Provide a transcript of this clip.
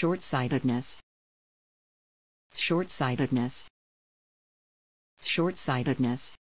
short-sightedness short-sightedness short-sightedness